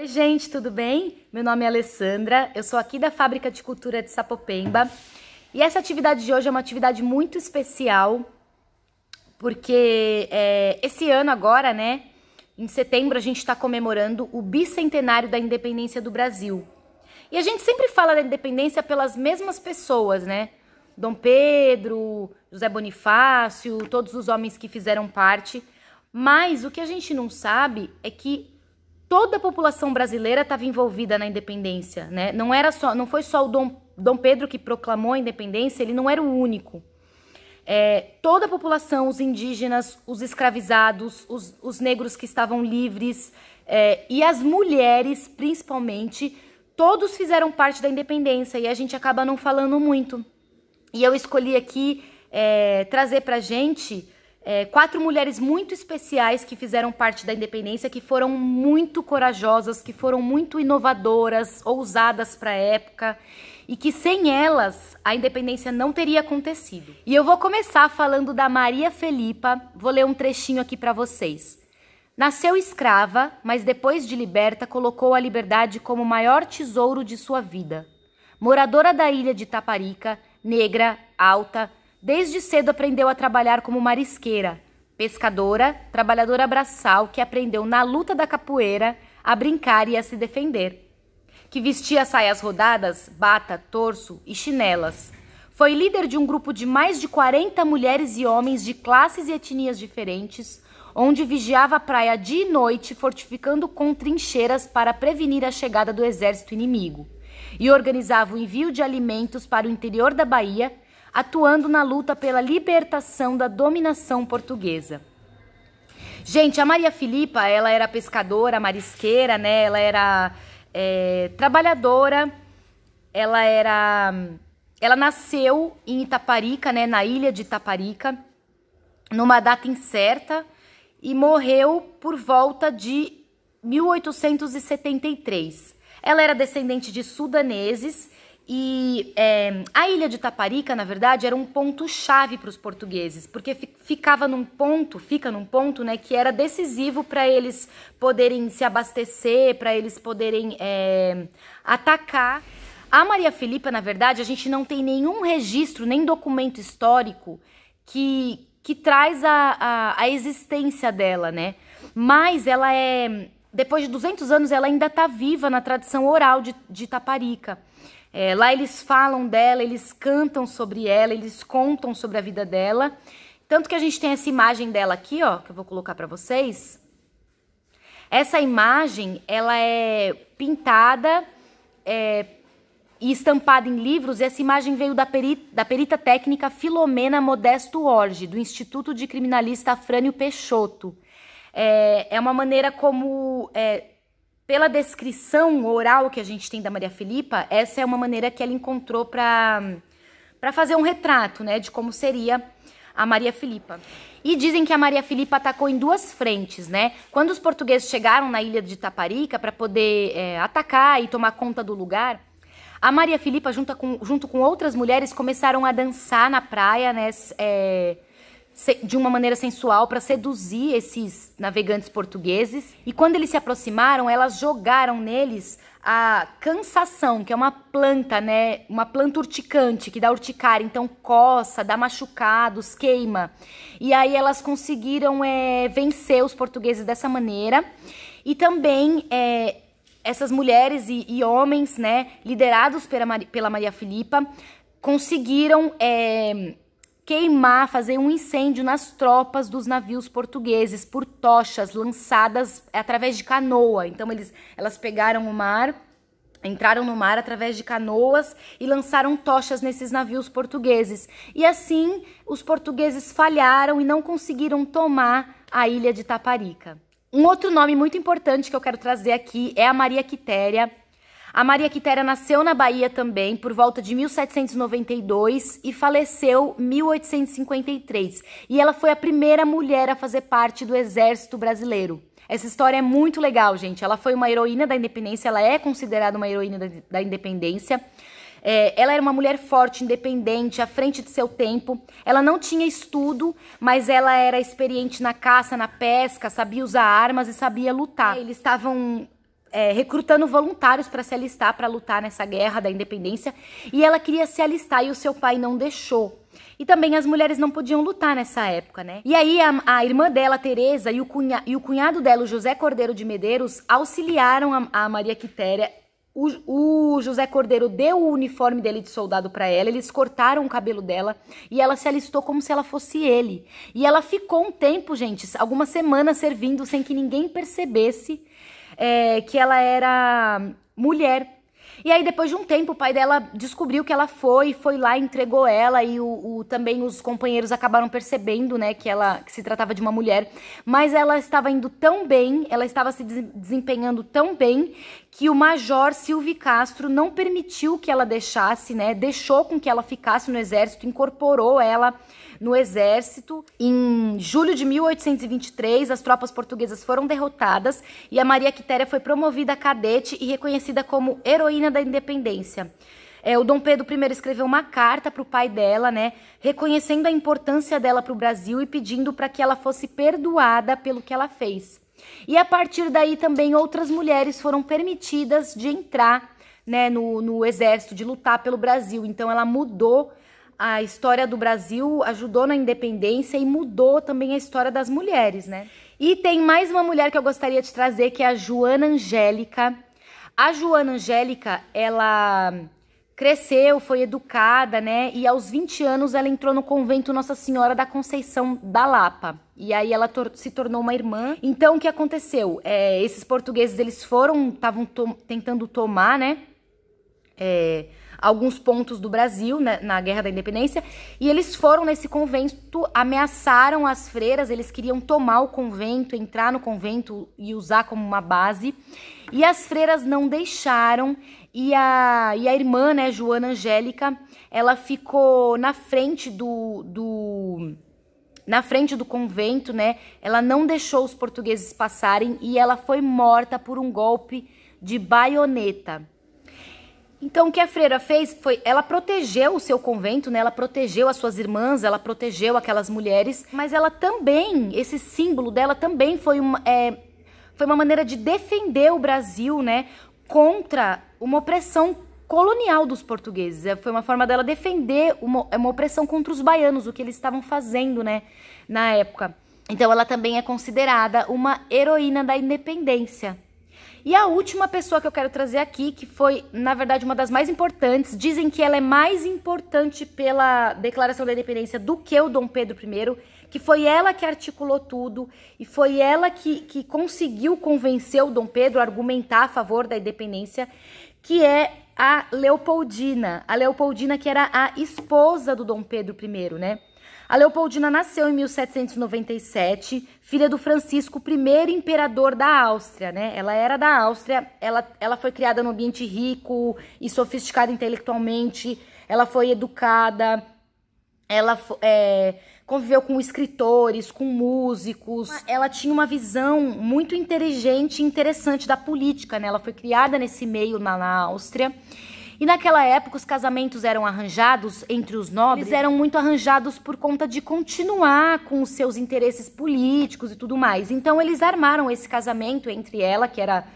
Oi, gente, tudo bem? Meu nome é Alessandra, eu sou aqui da Fábrica de Cultura de Sapopemba e essa atividade de hoje é uma atividade muito especial porque é, esse ano agora, né, em setembro, a gente está comemorando o bicentenário da independência do Brasil. E a gente sempre fala da independência pelas mesmas pessoas, né? Dom Pedro, José Bonifácio, todos os homens que fizeram parte. Mas o que a gente não sabe é que toda a população brasileira estava envolvida na independência, né? Não era só, não foi só o Dom, Dom Pedro que proclamou a independência, ele não era o único. É, toda a população, os indígenas, os escravizados, os, os negros que estavam livres é, e as mulheres, principalmente, todos fizeram parte da independência e a gente acaba não falando muito. E eu escolhi aqui é, trazer para gente gente é, quatro mulheres muito especiais que fizeram parte da independência, que foram muito corajosas, que foram muito inovadoras, ousadas para a época e que sem elas a independência não teria acontecido. E eu vou começar falando da Maria Felipa, vou ler um trechinho aqui para vocês. Nasceu escrava, mas depois de liberta colocou a liberdade como o maior tesouro de sua vida. Moradora da ilha de Taparica, negra, alta, Desde cedo aprendeu a trabalhar como marisqueira, pescadora, trabalhadora braçal que aprendeu na luta da capoeira a brincar e a se defender. Que vestia saias rodadas, bata, torso e chinelas. Foi líder de um grupo de mais de 40 mulheres e homens de classes e etnias diferentes, onde vigiava a praia dia e noite, fortificando com trincheiras para prevenir a chegada do exército inimigo, e organizava o envio de alimentos para o interior da Bahia atuando na luta pela libertação da dominação portuguesa. Gente, a Maria Filipa, ela era pescadora, marisqueira, né? Ela era é, trabalhadora, ela era... Ela nasceu em Itaparica, né? Na ilha de Itaparica, numa data incerta e morreu por volta de 1873. Ela era descendente de sudaneses e é, a ilha de Taparica, na verdade, era um ponto chave para os portugueses, porque ficava num ponto, fica num ponto, né, que era decisivo para eles poderem se abastecer, para eles poderem é, atacar. A Maria Filipa, na verdade, a gente não tem nenhum registro, nem documento histórico que, que traz a, a, a existência dela, né? Mas ela é, depois de 200 anos, ela ainda está viva na tradição oral de, de Taparica. É, lá eles falam dela, eles cantam sobre ela, eles contam sobre a vida dela. Tanto que a gente tem essa imagem dela aqui, ó, que eu vou colocar para vocês. Essa imagem, ela é pintada é, e estampada em livros, e essa imagem veio da, peri, da perita técnica Filomena Modesto Orge, do Instituto de Criminalista Frânio Peixoto. É, é uma maneira como é, pela descrição oral que a gente tem da Maria Filipa, essa é uma maneira que ela encontrou para fazer um retrato, né, de como seria a Maria Filipa. E dizem que a Maria Filipa atacou em duas frentes, né? Quando os portugueses chegaram na ilha de Taparica para poder é, atacar e tomar conta do lugar, a Maria Filipa, junto com, junto com outras mulheres, começaram a dançar na praia, né? É, de uma maneira sensual para seduzir esses navegantes portugueses. E quando eles se aproximaram, elas jogaram neles a cansação, que é uma planta, né? Uma planta urticante que dá urticária, então coça, dá machucados, queima. E aí elas conseguiram é, vencer os portugueses dessa maneira. E também é, essas mulheres e, e, homens, né, liderados pela, Maria, pela Maria Filipa, conseguiram é, queimar, fazer um incêndio nas tropas dos navios portugueses por tochas lançadas através de canoa. Então eles, elas pegaram o mar, entraram no mar através de canoas e lançaram tochas nesses navios portugueses. E assim os portugueses falharam e não conseguiram tomar a ilha de Taparica. Um outro nome muito importante que eu quero trazer aqui é a Maria Quitéria, a Maria Quitéria nasceu na Bahia também por volta de 1792 e faleceu 1853. E ela foi a primeira mulher a fazer parte do Exército Brasileiro. Essa história é muito legal, gente. Ela foi uma heroína da independência, ela é considerada uma heroína da, da independência. É, ela era uma mulher forte, independente, à frente de seu tempo. Ela não tinha estudo, mas ela era experiente na caça, na pesca, sabia usar armas e sabia lutar. Eles estavam é, recrutando voluntários para se alistar para lutar nessa guerra da independência e ela queria se alistar e o seu pai não deixou. E também as mulheres não podiam lutar nessa época, né? E aí a, a irmã dela, Teresa, e o, e o cunhado dela, o José Cordeiro de Medeiros, auxiliaram a, a Maria Quitéria o, o, José Cordeiro deu o uniforme dele de soldado para ela, eles cortaram o cabelo dela e ela se alistou como se ela fosse ele. E ela ficou um tempo, gente, algumas semanas servindo sem que ninguém percebesse é, que ela era mulher. E aí, depois de um tempo, o pai dela descobriu que ela foi, foi lá, entregou ela, e o, o, também os companheiros acabaram percebendo, né, que ela que se tratava de uma mulher. Mas ela estava indo tão bem, ela estava se desempenhando tão bem, que o major Silvio Castro não permitiu que ela deixasse, né, deixou com que ela ficasse no exército, incorporou ela no exército. Em julho de 1823, as tropas portuguesas foram derrotadas e a Maria Quitéria foi promovida a cadete e reconhecida como heroína da independência. É, o Dom Pedro I escreveu uma carta para o pai dela, né, reconhecendo a importância dela para o Brasil e pedindo para que ela fosse perdoada pelo que ela fez. E a partir daí também outras mulheres foram permitidas de entrar né, no, no exército, de lutar pelo Brasil. Então ela mudou a história do Brasil ajudou na independência e mudou também a história das mulheres, né? E tem mais uma mulher que eu gostaria de trazer, que é a Joana Angélica. A Joana Angélica, ela cresceu, foi educada, né? E aos 20 anos ela entrou no convento Nossa Senhora da Conceição da Lapa. E aí ela tor se tornou uma irmã. Então o que aconteceu? É, esses portugueses eles foram, estavam to tentando tomar, né? É, alguns pontos do Brasil né, na Guerra da Independência, e eles foram nesse convento, ameaçaram as freiras, eles queriam tomar o convento, entrar no convento e usar como uma base. E as freiras não deixaram, e a, e a irmã, né, Joana Angélica, ela ficou na frente do, do na frente do convento, né? Ela não deixou os portugueses passarem e ela foi morta por um golpe de baioneta. Então o que a freira fez foi, ela protegeu o seu convento, né? Ela protegeu as suas irmãs, ela protegeu aquelas mulheres, mas ela também, esse símbolo dela também foi uma, é, foi uma maneira de defender o Brasil, né? Contra uma opressão colonial dos portugueses. É, foi uma forma dela defender uma, é, uma opressão contra os baianos, o que eles estavam fazendo, né? Na época. Então ela também é considerada uma heroína da independência. E a última pessoa que eu quero trazer aqui, que foi, na verdade, uma das mais importantes, dizem que ela é mais importante pela Declaração da Independência do que o Dom Pedro I, que foi ela que articulou tudo e foi ela que, que conseguiu convencer o Dom Pedro a argumentar a favor da independência, que é a Leopoldina. A Leopoldina, que era a esposa do Dom Pedro I, né? A Leopoldina nasceu em 1797, filha do Francisco I, imperador da Áustria, né? Ela era da Áustria, ela, ela foi criada num ambiente rico e sofisticado intelectualmente, ela foi educada, ela é, conviveu com escritores, com músicos. Ela tinha uma visão muito inteligente e interessante da política, né? Ela foi criada nesse meio na, na Áustria. E naquela época os casamentos eram arranjados entre os nobres, eles eram muito arranjados por conta de continuar com os seus interesses políticos e tudo mais. Então eles armaram esse casamento entre ela, que era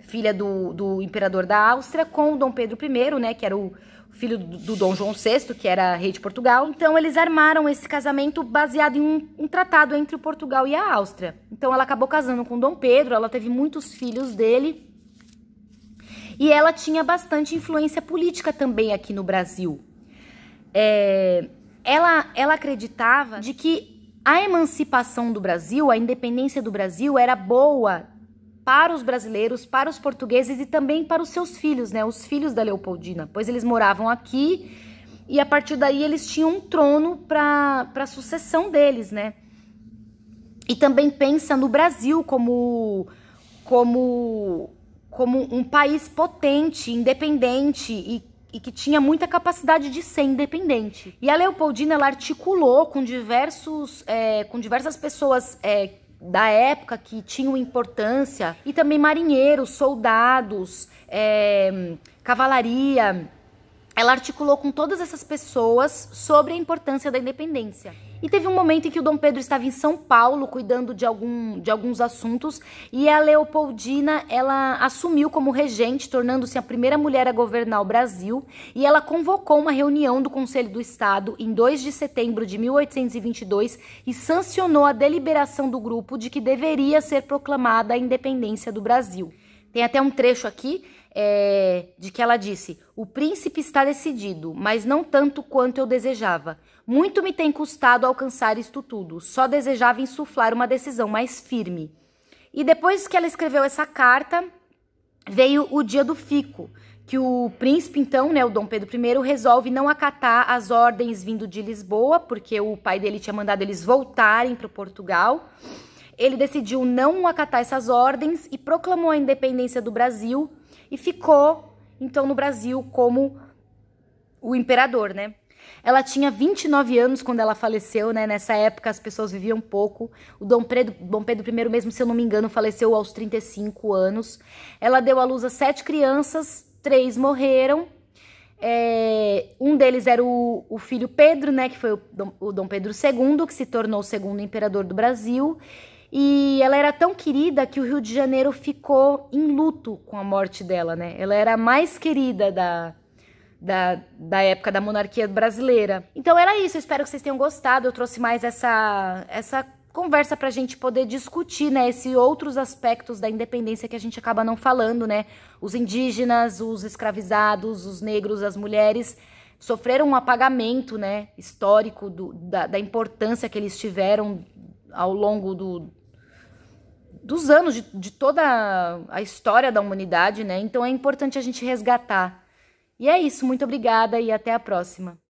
filha do, do imperador da Áustria, com o Dom Pedro I, né, que era o filho do, do Dom João VI, que era rei de Portugal. Então eles armaram esse casamento baseado em um, um tratado entre Portugal e a Áustria. Então ela acabou casando com Dom Pedro, ela teve muitos filhos dele e ela tinha bastante influência política também aqui no Brasil. É, ela, ela acreditava de que a emancipação do Brasil, a independência do Brasil, era boa para os brasileiros, para os portugueses e também para os seus filhos, né? Os filhos da Leopoldina, pois eles moravam aqui e a partir daí eles tinham um trono para a sucessão deles, né? E também pensa no Brasil como como como um país potente, independente e e que tinha muita capacidade de ser independente. E a Leopoldina ela articulou com diversos, é, com diversas pessoas é, da época que tinham importância e também marinheiros, soldados, é, cavalaria. Ela articulou com todas essas pessoas sobre a importância da independência. E teve um momento em que o Dom Pedro estava em São Paulo cuidando de, algum, de alguns assuntos e a Leopoldina ela assumiu como regente, tornando-se a primeira mulher a governar o Brasil. E ela convocou uma reunião do Conselho do Estado em 2 de setembro de 1822 e sancionou a deliberação do grupo de que deveria ser proclamada a independência do Brasil. Tem até um trecho aqui é, de que ela disse: O príncipe está decidido, mas não tanto quanto eu desejava. Muito me tem custado alcançar isto tudo, só desejava insuflar uma decisão mais firme. E depois que ela escreveu essa carta, veio o dia do fico, que o príncipe, então, né, o Dom Pedro I, resolve não acatar as ordens vindo de Lisboa, porque o pai dele tinha mandado eles voltarem para Portugal. Ele decidiu não acatar essas ordens e proclamou a independência do Brasil e ficou então no Brasil como o imperador, né? Ela tinha 29 anos quando ela faleceu, né? Nessa época as pessoas viviam pouco. O Dom Pedro, Dom Pedro I, mesmo se eu não me engano, faleceu aos 35 anos. Ela deu à luz a sete crianças, três morreram. É, um deles era o, o, filho Pedro, né? Que foi o Dom, o Dom Pedro II, que se tornou o segundo imperador do Brasil. E ela era tão querida que o Rio de Janeiro ficou em luto com a morte dela, né? Ela era a mais querida da, da, da época da monarquia brasileira. Então era isso, eu espero que vocês tenham gostado. Eu trouxe mais essa, essa conversa para a gente poder discutir, né, esses outros aspectos da independência que a gente acaba não falando, né? Os indígenas, os escravizados, os negros, as mulheres sofreram um apagamento, né, histórico do, da, da importância que eles tiveram ao longo do, dos anos, de, de toda a história da humanidade, né? Então é importante a gente resgatar. E é isso, muito obrigada e até a próxima.